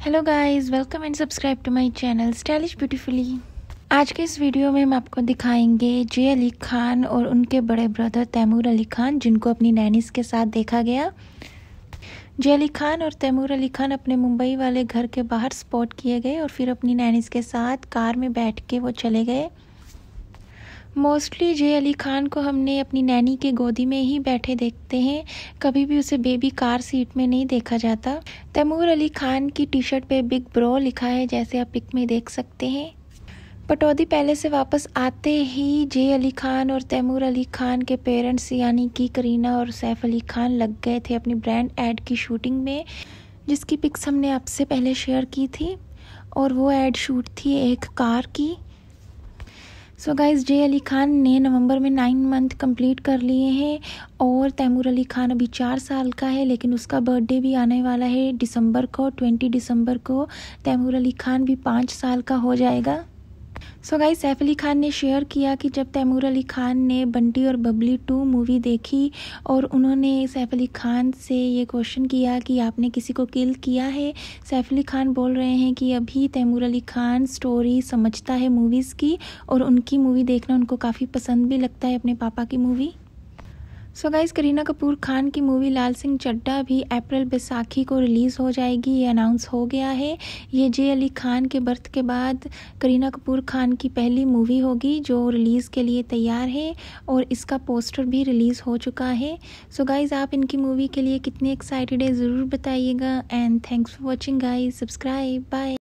hello guys welcome and subscribe to my channel stylish beautifully आज के इस video में हम आपको दिखाएंगे जे अली खान और उनके बड़े ब्रदर तैमूर अली खान जिनको अपनी नैनीस के साथ देखा गया जे अली खान और तैमूर अली खान अपने मुंबई वाले घर के बाहर स्पॉट किए गए और फिर अपनी नैनीस के साथ कार में बैठ के वो चले गए मोस्टली जे अली खान को हमने अपनी नैनी के गोदी में ही बैठे देखते हैं कभी भी उसे बेबी कार सीट में नहीं देखा जाता तैमूर अली खान की टी शर्ट पे बिग ब्रो लिखा है जैसे आप पिक में देख सकते हैं पटौदी पहले से वापस आते ही जे अली खान और तैमूर अली खान के पेरेंट्स यानी कि करीना और सैफ अली खान लग गए थे अपनी ब्रांड एड की शूटिंग में जिसकी पिक्स हमने आपसे पहले शेयर की थी और वो एड शूट थी एक कार की सो गाइस जे अली खान ने नवंबर में नाइन मंथ कंप्लीट कर लिए हैं और तैमूर अली खान अभी चार साल का है लेकिन उसका बर्थडे भी आने वाला है दिसंबर को ट्वेंटी दिसंबर को तैमूर अली खान भी पाँच साल का हो जाएगा सो गाई सैफ अली खान ने शेयर किया कि जब तैमूर अली खान ने बंटी और बबली टू मूवी देखी और उन्होंने सैफ अली खान से ये क्वेश्चन किया कि आपने किसी को किल किया है सैफ अली खान बोल रहे हैं कि अभी तैमूर अली खान स्टोरी समझता है मूवीज़ की और उनकी मूवी देखना उनको काफ़ी पसंद भी लगता है अपने पापा की movie so guys Kareena Kapoor Khan की मूवी लाल सिंह चड्डा भी अप्रैल बैसाखी को रिलीज़ हो जाएगी ये अनाउंस हो गया है ये जे अली खान के बर्थ के बाद करीना कपूर खान की पहली मूवी होगी जो रिलीज़ के लिए तैयार है और इसका पोस्टर भी रिलीज़ हो चुका है सो so गाइज़ आप इनकी मूवी के लिए कितने एक्साइटेड है ज़रूर बताइएगा and thanks for watching guys subscribe bye